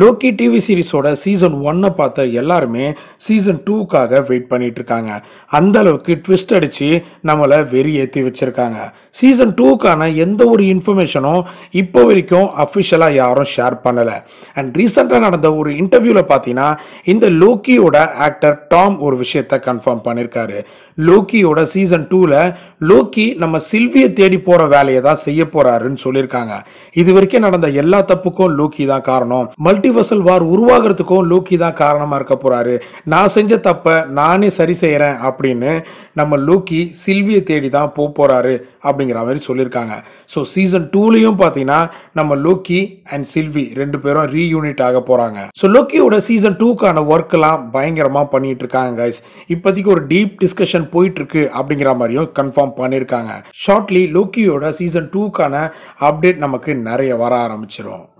Loki TV சீரிஸோட season ஒன்னை பார்த்த எல்லாருமே சீசன் டூக்காக வெயிட் பண்ணிட்டு இருக்காங்க அந்த அளவுக்கு ட்விஸ்ட் அடிச்சு நம்மளை வெறி ஏற்றி வச்சிருக்காங்க சீசன் டூக்கான எந்த ஒரு இன்ஃபர்மேஷனும் இப்போ வரைக்கும் அஃபிஷியலாக யாரும் ஷேர் பண்ணலை அண்ட் ரீசெண்டாக நடந்த ஒரு இன்டர்வியூவில் பார்த்தீங்கன்னா இந்த லோக்கியோட ஆக்டர் டாம் ஒரு விஷயத்த கன்ஃபார்ம் பண்ணியிருக்காரு லோக்கியோட சீசன் டூவில் லோக்கி நம்ம சில்வியை தேடி போகிற வேலையை தான் செய்ய போகிறாருன்னு சொல்லியிருக்காங்க இது வரைக்கும் நடந்த எல்லா தப்புக்கும் லோக்கி தான் காரணம் மல் மல்டிவர்சல் வார் உருவாகிறதுக்கும் லூக்கி தான் காரணமாக இருக்க போகிறாரு நான் செஞ்ச தப்பை நானே சரி செய்கிறேன் அப்படின்னு நம்ம லூக்கி சில்வியை தேடி தான் போக போகிறாரு அப்படிங்கிற மாதிரி சொல்லியிருக்காங்க ஸோ சீசன் டூலையும் பார்த்தீங்கன்னா நம்ம லூக்கி அண்ட் சில்வி ரெண்டு பேரும் ரீயூனிட் ஆக போகிறாங்க ஸோ லூக்கியோட சீசன் டூக்கான ஒர்க்கெல்லாம் பயங்கரமாக பண்ணிட்டு இருக்காங்க கைஸ் இப்போதைக்கு ஒரு டீப் டிஸ்கஷன் போயிட்டு இருக்கு அப்படிங்கிற மாதிரியும் கன்ஃபார்ம் பண்ணியிருக்காங்க ஷார்ட்லி லூக்கியோட சீசன் டூக்கான அப்டேட் நமக்கு நிறைய வர ஆரம்பிச்சிடும்